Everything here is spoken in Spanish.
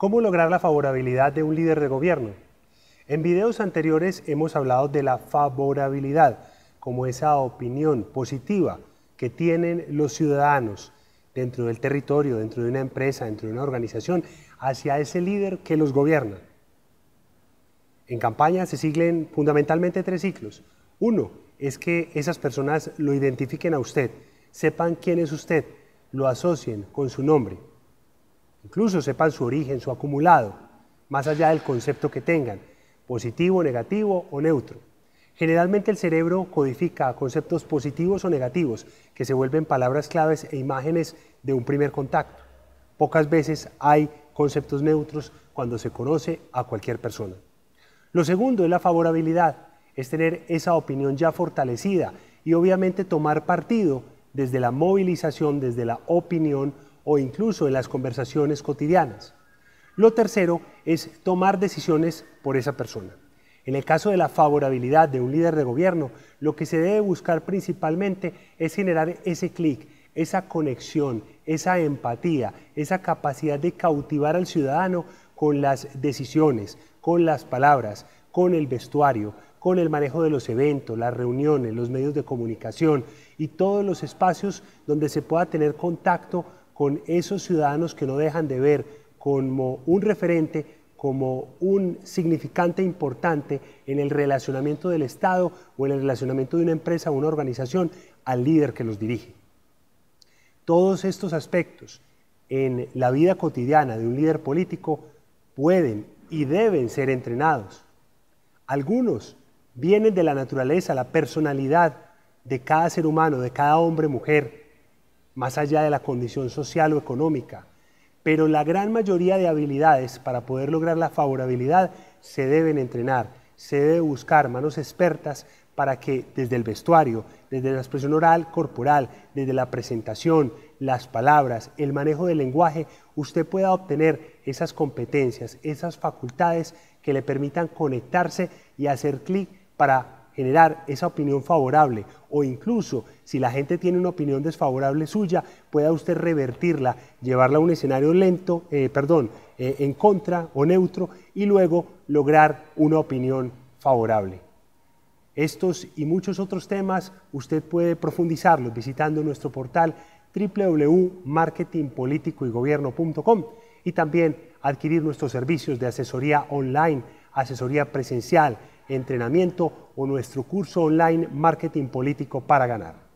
¿Cómo lograr la favorabilidad de un líder de gobierno? En videos anteriores hemos hablado de la favorabilidad, como esa opinión positiva que tienen los ciudadanos dentro del territorio, dentro de una empresa, dentro de una organización, hacia ese líder que los gobierna. En campaña se siguen fundamentalmente tres ciclos. Uno es que esas personas lo identifiquen a usted, sepan quién es usted, lo asocien con su nombre incluso sepan su origen, su acumulado, más allá del concepto que tengan, positivo, negativo o neutro. Generalmente el cerebro codifica conceptos positivos o negativos que se vuelven palabras claves e imágenes de un primer contacto. Pocas veces hay conceptos neutros cuando se conoce a cualquier persona. Lo segundo es la favorabilidad, es tener esa opinión ya fortalecida y obviamente tomar partido desde la movilización, desde la opinión o incluso en las conversaciones cotidianas. Lo tercero es tomar decisiones por esa persona. En el caso de la favorabilidad de un líder de gobierno, lo que se debe buscar principalmente es generar ese clic, esa conexión, esa empatía, esa capacidad de cautivar al ciudadano con las decisiones, con las palabras, con el vestuario, con el manejo de los eventos, las reuniones, los medios de comunicación y todos los espacios donde se pueda tener contacto con esos ciudadanos que no dejan de ver como un referente, como un significante importante en el relacionamiento del Estado o en el relacionamiento de una empresa o una organización al líder que los dirige. Todos estos aspectos en la vida cotidiana de un líder político pueden y deben ser entrenados. Algunos vienen de la naturaleza, la personalidad de cada ser humano, de cada hombre, mujer, más allá de la condición social o económica. Pero la gran mayoría de habilidades para poder lograr la favorabilidad se deben entrenar, se debe buscar manos expertas para que desde el vestuario, desde la expresión oral, corporal, desde la presentación, las palabras, el manejo del lenguaje, usted pueda obtener esas competencias, esas facultades que le permitan conectarse y hacer clic para generar esa opinión favorable o incluso si la gente tiene una opinión desfavorable suya, pueda usted revertirla, llevarla a un escenario lento, eh, perdón, eh, en contra o neutro y luego lograr una opinión favorable. Estos y muchos otros temas usted puede profundizarlos visitando nuestro portal www.marketingpoliticoygobierno.com y también adquirir nuestros servicios de asesoría online, asesoría presencial, entrenamiento o nuestro curso online Marketing Político para Ganar.